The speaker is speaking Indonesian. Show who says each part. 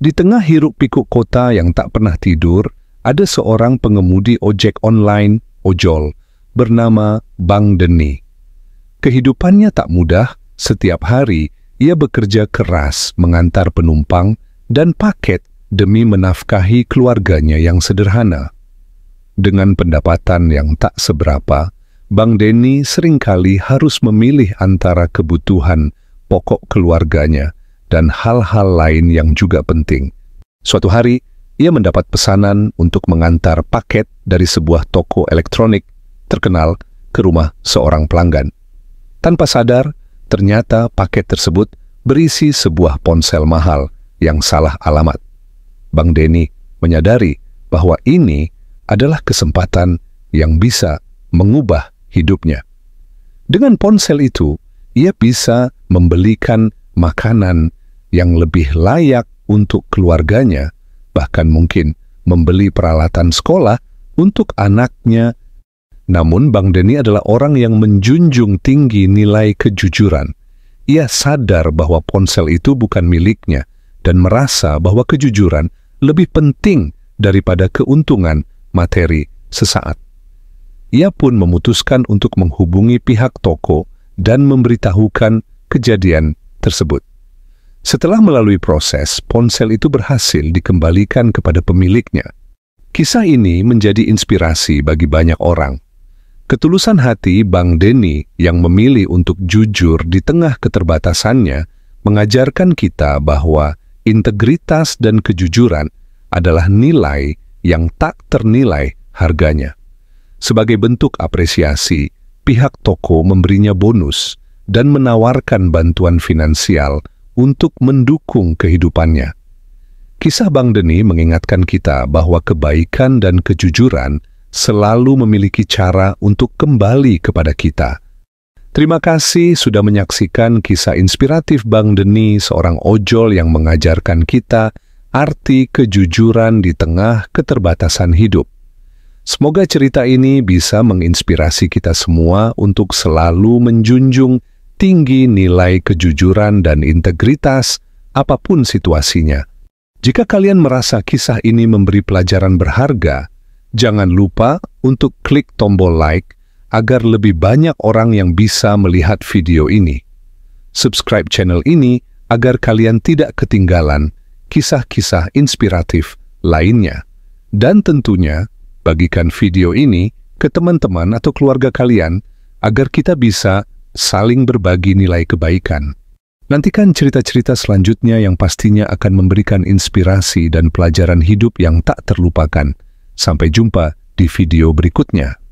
Speaker 1: Di tengah hiruk-pikuk kota yang tak pernah tidur, ada seorang pengemudi ojek online, ojol, bernama Bang Deni. Kehidupannya tak mudah, setiap hari ia bekerja keras mengantar penumpang dan paket demi menafkahi keluarganya yang sederhana. Dengan pendapatan yang tak seberapa, Bang Denny seringkali harus memilih antara kebutuhan pokok keluarganya dan hal-hal lain yang juga penting. Suatu hari, ia mendapat pesanan untuk mengantar paket dari sebuah toko elektronik terkenal ke rumah seorang pelanggan. Tanpa sadar, ternyata paket tersebut berisi sebuah ponsel mahal yang salah alamat. Bang Denny menyadari bahwa ini adalah kesempatan yang bisa mengubah hidupnya. Dengan ponsel itu, ia bisa membelikan makanan yang lebih layak untuk keluarganya, bahkan mungkin membeli peralatan sekolah untuk anaknya. Namun Bang Deni adalah orang yang menjunjung tinggi nilai kejujuran. Ia sadar bahwa ponsel itu bukan miliknya dan merasa bahwa kejujuran lebih penting daripada keuntungan materi sesaat. Ia pun memutuskan untuk menghubungi pihak toko dan memberitahukan kejadian tersebut. Setelah melalui proses, ponsel itu berhasil dikembalikan kepada pemiliknya. Kisah ini menjadi inspirasi bagi banyak orang. Ketulusan hati Bang Denny yang memilih untuk jujur di tengah keterbatasannya mengajarkan kita bahwa integritas dan kejujuran adalah nilai yang tak ternilai harganya. Sebagai bentuk apresiasi, pihak toko memberinya bonus dan menawarkan bantuan finansial untuk mendukung kehidupannya. Kisah Bang Deni mengingatkan kita bahwa kebaikan dan kejujuran selalu memiliki cara untuk kembali kepada kita. Terima kasih sudah menyaksikan kisah inspiratif Bang Deni, seorang ojol yang mengajarkan kita arti kejujuran di tengah keterbatasan hidup. Semoga cerita ini bisa menginspirasi kita semua untuk selalu menjunjung tinggi nilai kejujuran dan integritas, apapun situasinya. Jika kalian merasa kisah ini memberi pelajaran berharga, jangan lupa untuk klik tombol like agar lebih banyak orang yang bisa melihat video ini. Subscribe channel ini agar kalian tidak ketinggalan kisah-kisah inspiratif lainnya. Dan tentunya, bagikan video ini ke teman-teman atau keluarga kalian agar kita bisa saling berbagi nilai kebaikan. Nantikan cerita-cerita selanjutnya yang pastinya akan memberikan inspirasi dan pelajaran hidup yang tak terlupakan. Sampai jumpa di video berikutnya.